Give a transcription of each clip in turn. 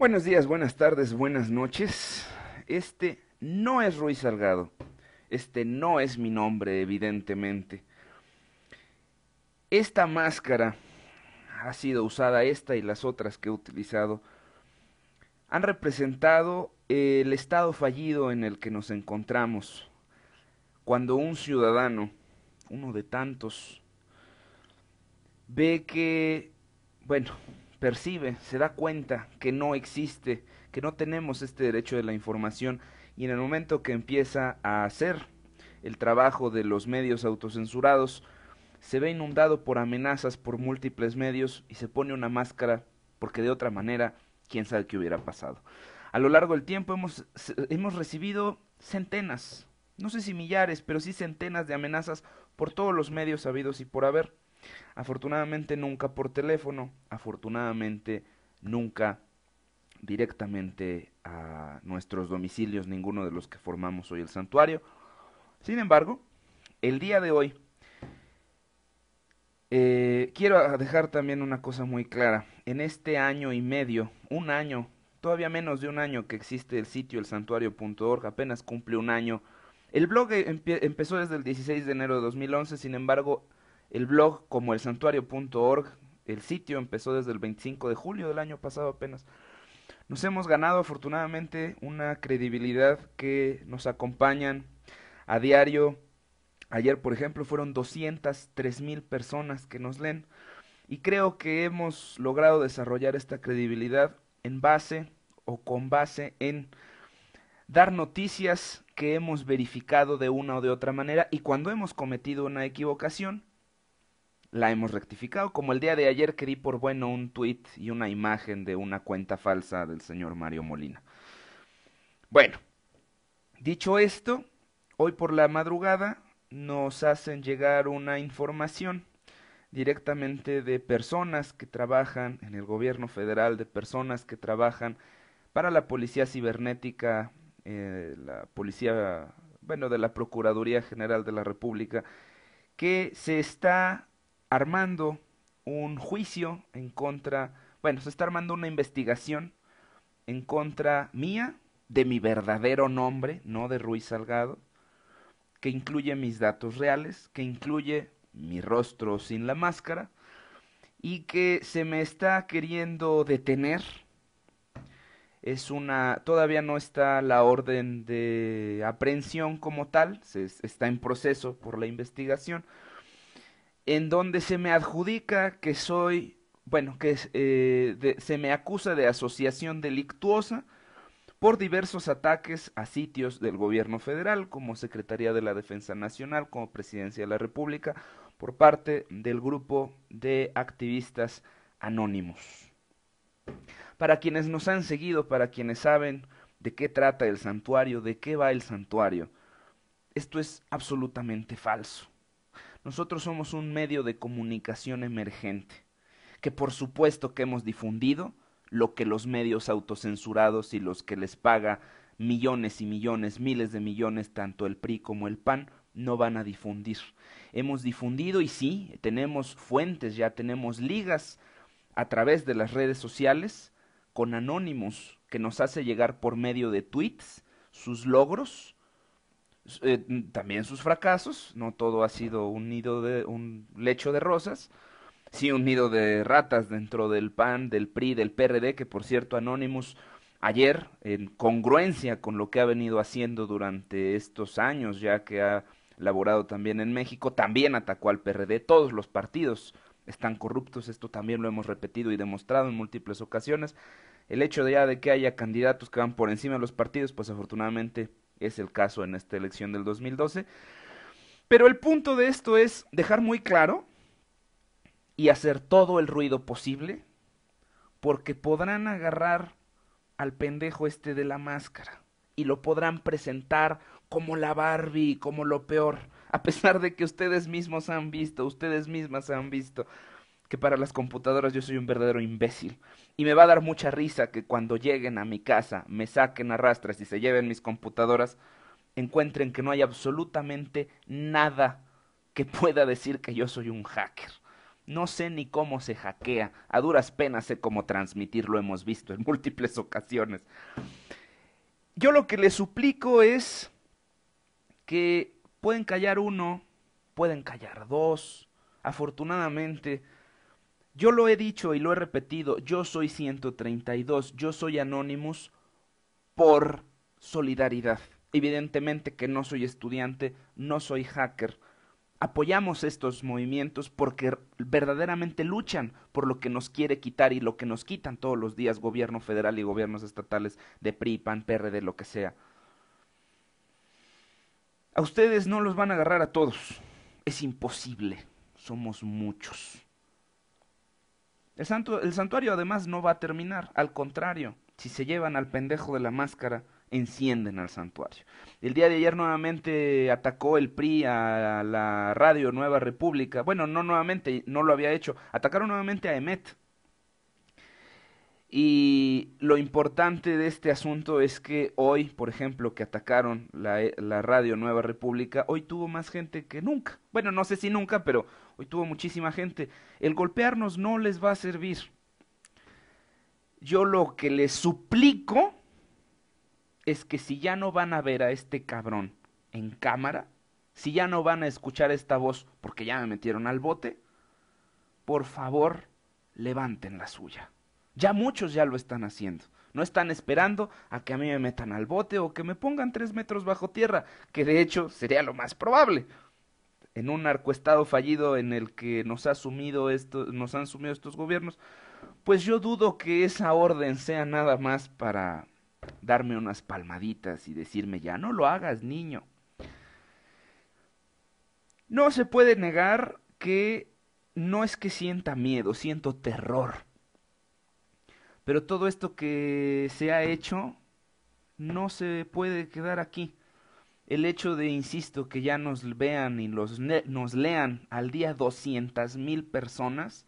Buenos días, buenas tardes, buenas noches. Este no es Ruiz Salgado. Este no es mi nombre, evidentemente. Esta máscara ha sido usada, esta y las otras que he utilizado, han representado el estado fallido en el que nos encontramos cuando un ciudadano, uno de tantos, ve que, bueno, percibe, se da cuenta que no existe, que no tenemos este derecho de la información y en el momento que empieza a hacer el trabajo de los medios autocensurados, se ve inundado por amenazas por múltiples medios y se pone una máscara porque de otra manera, quién sabe qué hubiera pasado. A lo largo del tiempo hemos, hemos recibido centenas, no sé si millares, pero sí centenas de amenazas por todos los medios habidos y por haber. Afortunadamente nunca por teléfono, afortunadamente nunca directamente a nuestros domicilios, ninguno de los que formamos hoy el santuario. Sin embargo, el día de hoy eh, quiero dejar también una cosa muy clara. En este año y medio, un año, todavía menos de un año que existe el sitio el elsantuario.org, apenas cumple un año. El blog eh, empezó desde el 16 de enero de 2011, sin embargo, el blog como el santuario.org, el sitio empezó desde el 25 de julio del año pasado apenas. Nos hemos ganado afortunadamente una credibilidad que nos acompañan a diario. Ayer, por ejemplo, fueron 203 mil personas que nos leen y creo que hemos logrado desarrollar esta credibilidad en base o con base en dar noticias que hemos verificado de una o de otra manera y cuando hemos cometido una equivocación, la hemos rectificado, como el día de ayer que di por bueno un tweet y una imagen de una cuenta falsa del señor Mario Molina. Bueno, dicho esto, hoy por la madrugada nos hacen llegar una información directamente de personas que trabajan en el gobierno federal, de personas que trabajan para la policía cibernética, eh, la policía, bueno, de la Procuraduría General de la República, que se está armando un juicio en contra, bueno, se está armando una investigación en contra mía, de mi verdadero nombre, no de Ruiz Salgado, que incluye mis datos reales, que incluye mi rostro sin la máscara, y que se me está queriendo detener. Es una. todavía no está la orden de aprehensión como tal, se está en proceso por la investigación, en donde se me adjudica que soy, bueno, que eh, se me acusa de asociación delictuosa por diversos ataques a sitios del gobierno federal, como Secretaría de la Defensa Nacional, como Presidencia de la República, por parte del grupo de activistas anónimos. Para quienes nos han seguido, para quienes saben de qué trata el santuario, de qué va el santuario, esto es absolutamente falso. Nosotros somos un medio de comunicación emergente, que por supuesto que hemos difundido lo que los medios autocensurados y los que les paga millones y millones, miles de millones, tanto el PRI como el PAN, no van a difundir. Hemos difundido y sí, tenemos fuentes, ya tenemos ligas a través de las redes sociales con anónimos que nos hace llegar por medio de tweets sus logros, eh, también sus fracasos, no todo ha sido un nido de un lecho de rosas, sí un nido de ratas dentro del PAN, del PRI, del PRD, que por cierto Anonymous ayer en congruencia con lo que ha venido haciendo durante estos años, ya que ha laborado también en México, también atacó al PRD, todos los partidos están corruptos, esto también lo hemos repetido y demostrado en múltiples ocasiones. El hecho de ya de que haya candidatos que van por encima de los partidos, pues afortunadamente es el caso en esta elección del 2012. Pero el punto de esto es dejar muy claro y hacer todo el ruido posible, porque podrán agarrar al pendejo este de la máscara y lo podrán presentar como la Barbie, como lo peor, a pesar de que ustedes mismos han visto, ustedes mismas han visto que para las computadoras yo soy un verdadero imbécil y me va a dar mucha risa que cuando lleguen a mi casa, me saquen a rastras y se lleven mis computadoras, encuentren que no hay absolutamente nada que pueda decir que yo soy un hacker. No sé ni cómo se hackea. A duras penas sé cómo transmitirlo hemos visto en múltiples ocasiones. Yo lo que les suplico es que pueden callar uno, pueden callar dos. Afortunadamente, yo lo he dicho y lo he repetido, yo soy 132, yo soy Anonymous por solidaridad. Evidentemente que no soy estudiante, no soy hacker. Apoyamos estos movimientos porque verdaderamente luchan por lo que nos quiere quitar y lo que nos quitan todos los días gobierno federal y gobiernos estatales de PRI, PAN, PRD, lo que sea. A ustedes no los van a agarrar a todos. Es imposible. Somos muchos. El, el santuario además no va a terminar, al contrario, si se llevan al pendejo de la máscara, encienden al santuario. El día de ayer nuevamente atacó el PRI a la radio Nueva República. Bueno, no nuevamente, no lo había hecho. Atacaron nuevamente a Emet, y lo importante de este asunto es que hoy, por ejemplo, que atacaron eh, la, radio Nueva República, hoy tuvo más gente que nunca. Bueno, no sé si nunca, pero hoy tuvo muchísima gente. El golpearnos no les va a servir. Yo lo que les suplico es que si ya no van a ver a este cabrón en cámara, si ya no van a escuchar esta voz porque ya me metieron al bote, por favor, levanten la suya. Ya muchos ya lo están haciendo. No están esperando a que a mí me metan al bote o que me pongan tres metros bajo tierra, que de hecho sería lo más probable. En un arcoestado fallido en el que nos, ha sumido nos han sumido estos gobiernos, pues yo dudo que esa orden sea nada más para darme unas palmaditas y decirme ya no lo hagas, niño. No se puede negar que no es que sienta miedo, siento terror pero todo esto que se ha hecho no se puede quedar aquí. El hecho de, insisto, que ya nos vean y nos lean al día 200.000 mil personas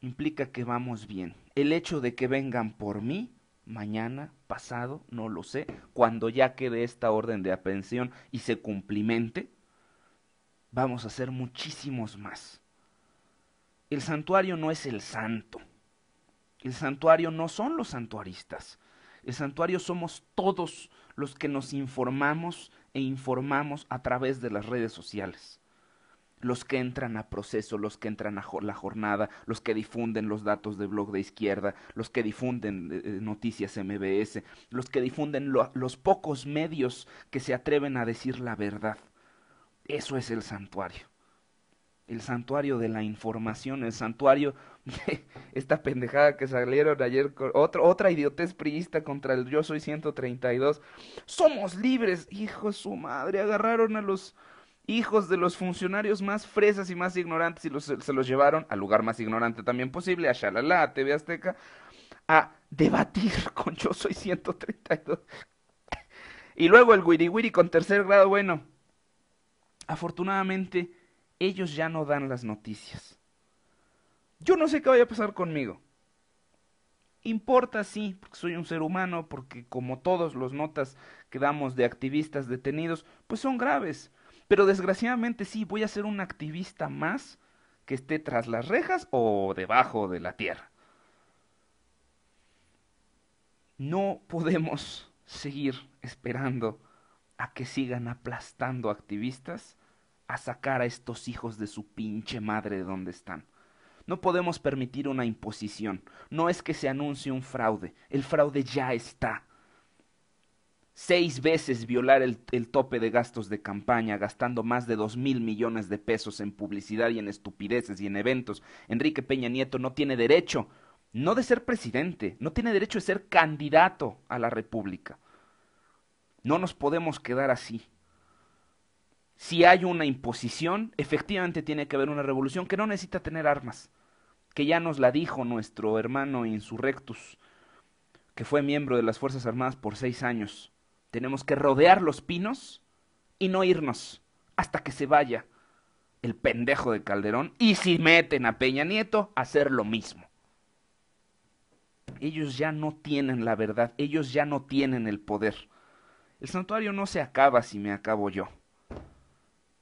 implica que vamos bien. El hecho de que vengan por mí mañana, pasado, no lo sé, cuando ya quede esta orden de aprehensión y se cumplimente, vamos a hacer muchísimos más. El santuario no es el santo. El santuario no son los santuaristas. El santuario somos todos los que nos informamos e informamos a través de las redes sociales. Los que entran a proceso, los que entran a la jornada, los que difunden los datos de blog de izquierda, los que difunden eh, eh, noticias MBS, los que difunden los pocos medios que se atreven a decir la verdad. Eso es el santuario el santuario de la información, el santuario de esta pendejada que salieron ayer, con otra idiotez priista contra el Yo Soy 132. Somos libres, hijos su madre, agarraron a los hijos de los funcionarios más fresas y más ignorantes y los, se los llevaron al lugar más ignorante también posible, a Shalala, a TV Azteca, a debatir con Yo Soy 132. Y luego el Wiri con tercer grado, bueno, afortunadamente ellos ya no dan las noticias. Yo no sé qué vaya a pasar conmigo. Importa, sí, porque soy un ser humano, porque como todos los notas que damos de activistas detenidos, pues son graves. Pero desgraciadamente sí, voy a ser un activista más que esté tras las rejas o debajo de la tierra. No podemos seguir esperando a que sigan aplastando activistas a sacar a estos hijos de su pinche madre de donde están. No podemos permitir una imposición. No es que se anuncie un fraude. El fraude ya está. Seis veces violar el, el tope de gastos de campaña, gastando más de dos mil millones de pesos en publicidad y en estupideces y en eventos. Enrique Peña Nieto no tiene derecho, no de ser presidente, no tiene derecho de ser candidato a la República. No nos podemos quedar así si hay una imposición, efectivamente tiene que haber una revolución que no necesita tener armas, que ya nos la dijo nuestro hermano Insurrectus, que fue miembro de las Fuerzas Armadas por seis años. Tenemos que rodear los pinos y no irnos hasta que se vaya el pendejo de Calderón y si meten a Peña Nieto, hacer lo mismo. Ellos ya no tienen la verdad, ellos ya no tienen el poder. El santuario no se acaba si me acabo yo.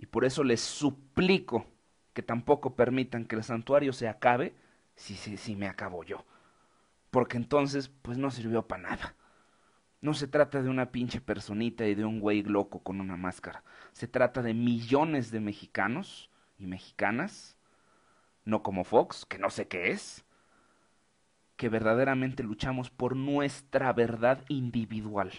Y por eso les suplico que tampoco permitan que el santuario se acabe si, si, me acabo yo. Porque entonces, pues no sirvió para nada. No se trata de una pinche personita y de un güey loco con una máscara. Se trata de millones de mexicanos y mexicanas, no como Fox, que no sé qué es, que verdaderamente luchamos por nuestra verdad individual.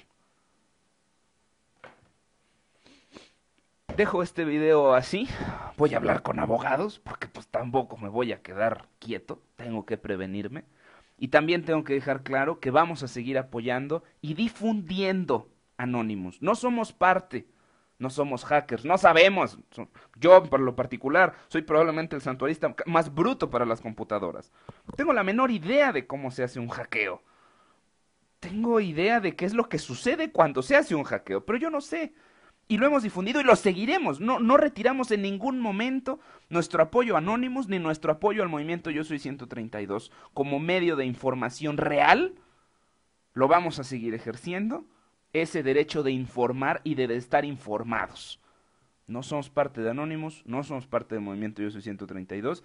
Dejo este video así, voy a hablar con abogados, porque pues tampoco me voy a quedar quieto, tengo que prevenirme. Y también tengo que dejar claro que vamos a seguir apoyando y difundiendo Anonymous. No somos parte, no somos hackers, no sabemos. Yo, por lo particular, soy probablemente el santuarista más bruto para las computadoras. No tengo la menor idea de cómo se hace un hackeo. Tengo idea de qué es lo que sucede cuando se hace un hackeo, pero yo no sé y lo hemos difundido y lo seguiremos. No, no retiramos en ningún momento nuestro apoyo a Anónimos, ni nuestro apoyo al movimiento Yo Soy 132 como medio de información real. Lo vamos a seguir ejerciendo, ese derecho de informar y de estar informados. No somos parte de Anónimos, no somos parte del movimiento Yo Soy 132,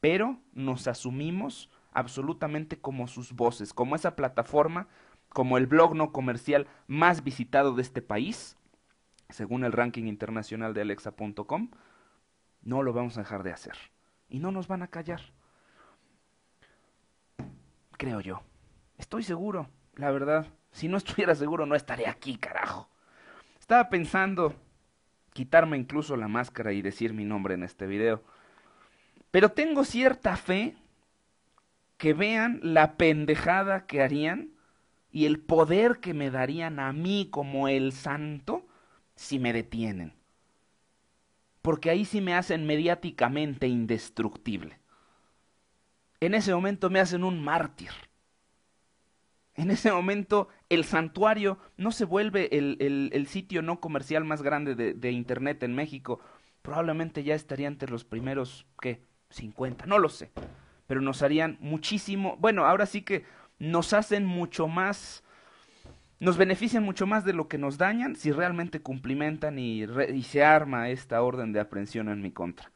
pero nos asumimos absolutamente como sus voces, como esa plataforma, como el blog no comercial más visitado de este país, según el ranking internacional de alexa.com, no lo vamos a dejar de hacer. Y no nos van a callar. Creo yo. Estoy seguro, la verdad. Si no estuviera seguro no estaría aquí, carajo. Estaba pensando quitarme incluso la máscara y decir mi nombre en este video. Pero tengo cierta fe que vean la pendejada que harían y el poder que me darían a mí como el santo si me detienen. Porque ahí sí me hacen mediáticamente indestructible. En ese momento me hacen un mártir. En ese momento el santuario no se vuelve el, el, sitio no comercial más grande de, de, Internet en México. Probablemente ya estaría entre los primeros, ¿qué? 50, no lo sé. Pero nos harían muchísimo, bueno, ahora sí que nos hacen mucho más nos benefician mucho más de lo que nos dañan si realmente cumplimentan y, se arma esta orden de aprehensión en mi contra.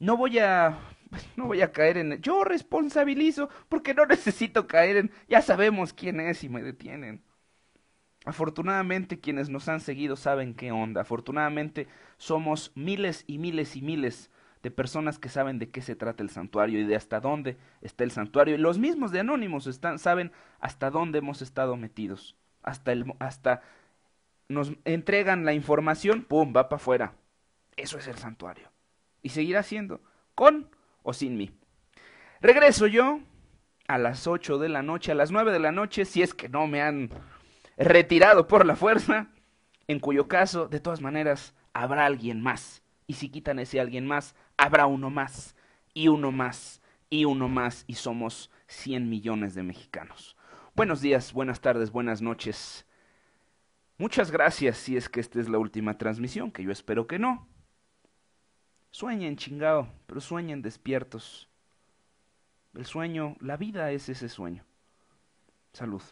No voy a no voy a caer en... Yo responsabilizo porque no necesito caer en... Ya sabemos quién es y me detienen. Afortunadamente quienes nos han seguido saben qué onda. Afortunadamente somos miles y miles y miles de personas que saben de qué se trata el santuario y de hasta dónde está el santuario. Y los mismos de Anónimos están, saben hasta dónde hemos estado metidos. Hasta, el, hasta nos entregan la información, ¡pum!, va para afuera. Eso es el santuario. Y seguirá siendo, con o sin mí. Regreso yo a las 8 de la noche, a las 9 de la noche, si es que no me han retirado por la fuerza, en cuyo caso, de todas maneras, habrá alguien más. Y si quitan ese alguien más, habrá uno más y uno más y uno más y somos 100 millones de mexicanos. Buenos días, buenas tardes, buenas noches. Muchas gracias si es que esta es la última transmisión, que yo espero que no. Sueñen chingado, pero sueñen despiertos. El sueño, la vida es ese sueño. Salud.